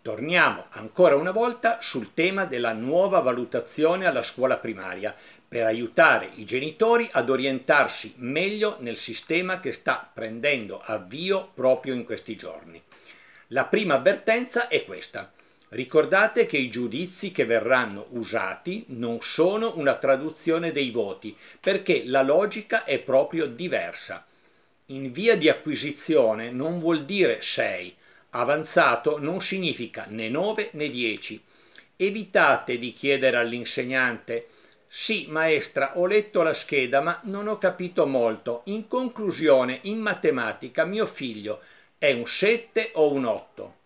Torniamo ancora una volta sul tema della nuova valutazione alla scuola primaria per aiutare i genitori ad orientarsi meglio nel sistema che sta prendendo avvio proprio in questi giorni. La prima avvertenza è questa. Ricordate che i giudizi che verranno usati non sono una traduzione dei voti, perché la logica è proprio diversa. In via di acquisizione non vuol dire 6, avanzato non significa né 9 né 10. Evitate di chiedere all'insegnante sì, maestra, ho letto la scheda, ma non ho capito molto. In conclusione, in matematica, mio figlio è un 7 o un 8?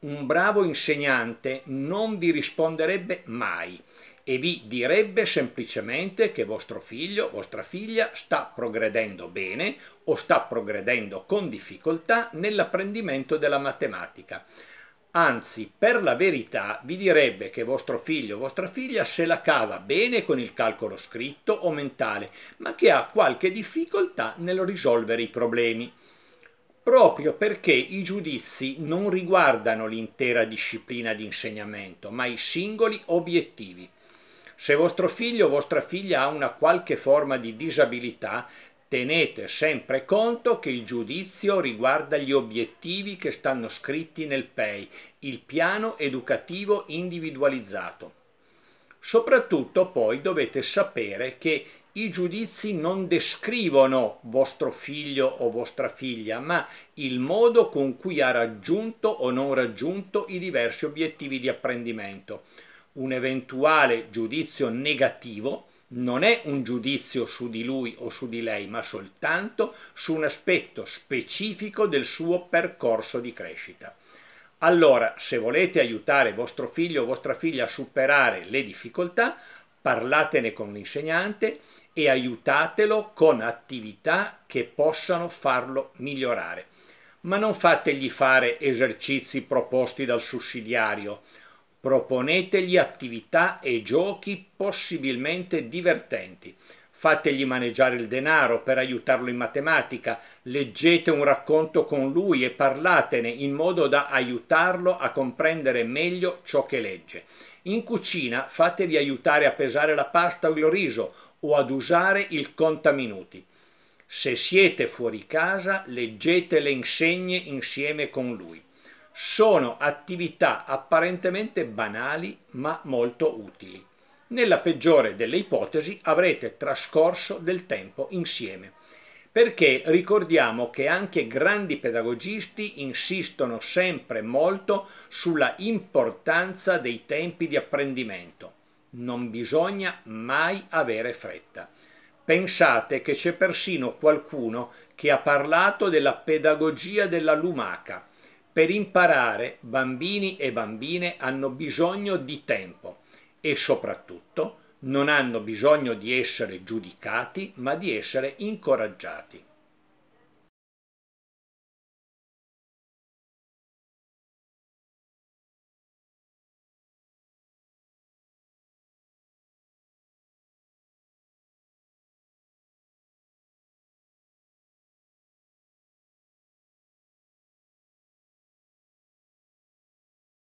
Un bravo insegnante non vi risponderebbe mai e vi direbbe semplicemente che vostro figlio, vostra figlia sta progredendo bene o sta progredendo con difficoltà nell'apprendimento della matematica. Anzi, per la verità, vi direbbe che vostro figlio o vostra figlia se la cava bene con il calcolo scritto o mentale, ma che ha qualche difficoltà nel risolvere i problemi proprio perché i giudizi non riguardano l'intera disciplina di insegnamento, ma i singoli obiettivi. Se vostro figlio o vostra figlia ha una qualche forma di disabilità, tenete sempre conto che il giudizio riguarda gli obiettivi che stanno scritti nel PEI, il piano educativo individualizzato. Soprattutto poi dovete sapere che i giudizi non descrivono vostro figlio o vostra figlia, ma il modo con cui ha raggiunto o non raggiunto i diversi obiettivi di apprendimento. Un eventuale giudizio negativo non è un giudizio su di lui o su di lei, ma soltanto su un aspetto specifico del suo percorso di crescita. Allora, se volete aiutare vostro figlio o vostra figlia a superare le difficoltà, parlatene con l'insegnante e aiutatelo con attività che possano farlo migliorare. Ma non fategli fare esercizi proposti dal sussidiario, proponetegli attività e giochi possibilmente divertenti fategli maneggiare il denaro per aiutarlo in matematica, leggete un racconto con lui e parlatene in modo da aiutarlo a comprendere meglio ciò che legge. In cucina fatevi aiutare a pesare la pasta o il riso o ad usare il contaminuti. Se siete fuori casa, leggete le insegne insieme con lui. Sono attività apparentemente banali ma molto utili. Nella peggiore delle ipotesi avrete trascorso del tempo insieme, perché ricordiamo che anche grandi pedagogisti insistono sempre molto sulla importanza dei tempi di apprendimento. Non bisogna mai avere fretta. Pensate che c'è persino qualcuno che ha parlato della pedagogia della lumaca. Per imparare bambini e bambine hanno bisogno di tempo e soprattutto non hanno bisogno di essere giudicati, ma di essere incoraggiati.